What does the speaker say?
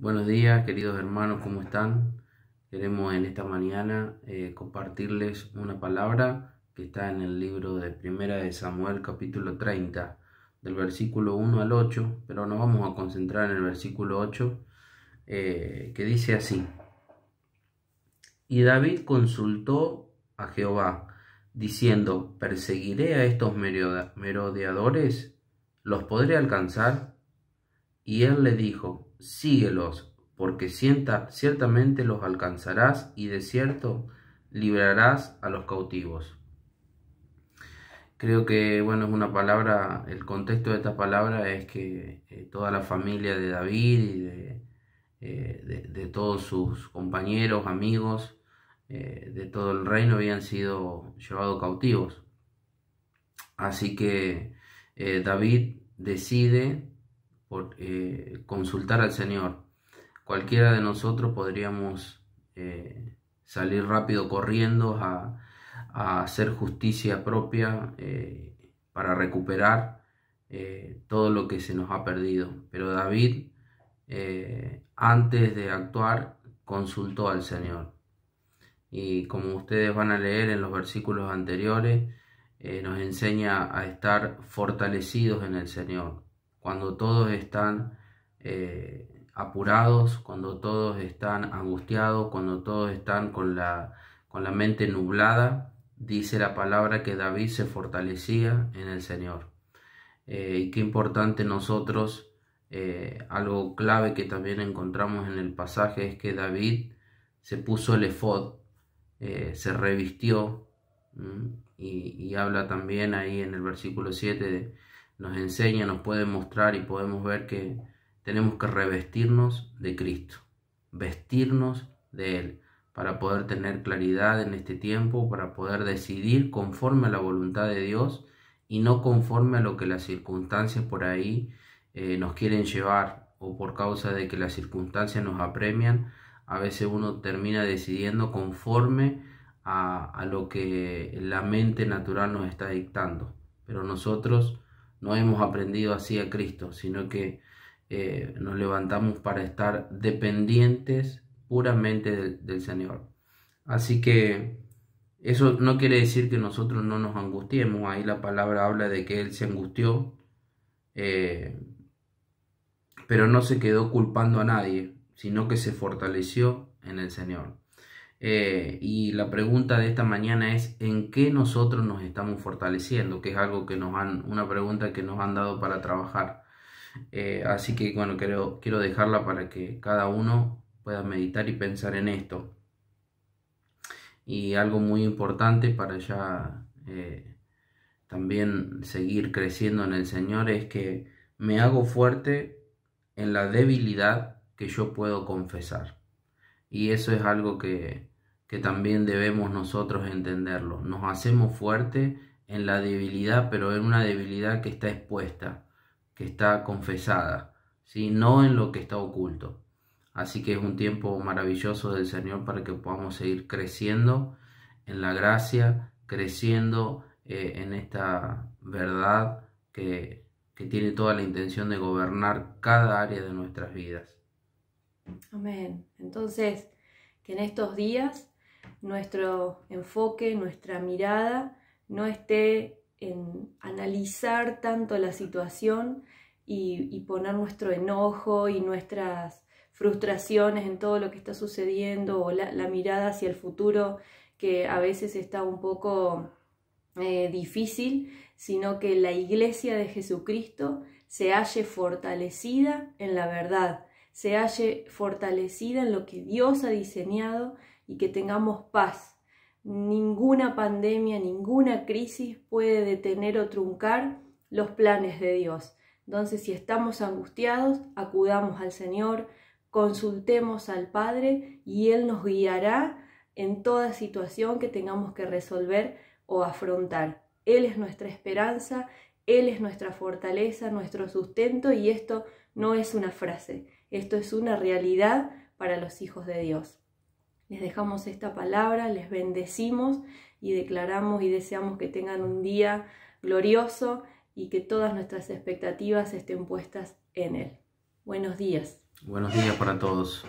Buenos días, queridos hermanos, ¿cómo están? Queremos en esta mañana eh, compartirles una palabra que está en el libro de Primera de Samuel, capítulo 30, del versículo 1 al 8, pero nos vamos a concentrar en el versículo 8, eh, que dice así. Y David consultó a Jehová, diciendo, ¿perseguiré a estos merodeadores? ¿Los podré alcanzar? Y él le dijo, síguelos, porque ciertamente los alcanzarás y de cierto librarás a los cautivos. Creo que, bueno, es una palabra, el contexto de esta palabra es que eh, toda la familia de David y de, eh, todos sus compañeros, amigos, eh, de todo el reino habían sido llevados cautivos. Así que David decide por, eh, consultar al Señor. Cualquiera de nosotros podríamos eh, salir rápido corriendo a, hacer justicia propia eh, para recuperar todo lo que se nos ha perdido. Pero David, antes de actuar, consultó al Señor. Y como ustedes van a leer en los versículos anteriores, nos enseña a estar fortalecidos en el Señor, cuando todos están eh, apurados, cuando todos están angustiados, cuando todos están con la, con la mente nublada, dice la palabra que David se fortalecía en el Señor. Eh, y qué importante nosotros, eh, algo clave que también encontramos en el pasaje es que David se puso el efod, se revistió, y, y habla también ahí en el versículo 7 de nos enseña, nos puede mostrar y podemos ver que tenemos que revestirnos de Cristo, vestirnos de Él, para poder tener claridad en este tiempo, para poder decidir conforme a la voluntad de Dios y no conforme a lo que las circunstancias por ahí eh, nos quieren llevar o por causa de que las circunstancias nos apremian, a veces uno termina decidiendo conforme a lo que la mente natural nos está dictando. Pero nosotros no hemos aprendido así a Cristo, sino que eh, nos levantamos para estar dependientes puramente del, Señor. Así que eso no quiere decir que nosotros no nos angustiemos. Ahí la palabra habla de que Él se angustió, eh, pero no se quedó culpando a nadie, sino que se fortaleció en el Señor. Eh, y la pregunta de esta mañana es, ¿en qué nosotros nos estamos fortaleciendo? Que es algo que nos han, una pregunta que nos han dado para trabajar. Eh, así que bueno, quiero dejarla para que cada uno pueda meditar y pensar en esto. Y algo muy importante para ya eh, también seguir creciendo en el Señor es que me hago fuerte en la debilidad que yo puedo confesar. Y eso es algo que que también debemos nosotros entenderlo. Nos hacemos fuerte en la debilidad, pero en una debilidad que está expuesta, que está confesada, no en lo que está oculto. Así que es un tiempo maravilloso del Señor para que podamos seguir creciendo en la gracia, creciendo eh, en esta verdad que, que tiene toda la intención de gobernar cada área de nuestras vidas. Amén. Entonces, que en estos días nuestro enfoque, nuestra mirada no esté en analizar tanto la situación y, poner nuestro enojo y nuestras frustraciones en todo lo que está sucediendo o la, mirada hacia el futuro que a veces está un poco eh, difícil, sino que la iglesia de Jesucristo se halle fortalecida en la verdad, se halle fortalecida en lo que Dios ha diseñado y que tengamos paz. Ninguna pandemia, ninguna crisis puede detener o truncar los planes de Dios. Entonces, si estamos angustiados, acudamos al Señor, consultemos al Padre y Él nos guiará en toda situación que tengamos que resolver o afrontar. Él es nuestra esperanza, Él es nuestra fortaleza, nuestro sustento y esto no es una frase, esto es una realidad para los hijos de Dios. Les dejamos esta palabra, les bendecimos y declaramos y deseamos que tengan un día glorioso y que todas nuestras expectativas estén puestas en Él. Buenos días. Buenos días para todos.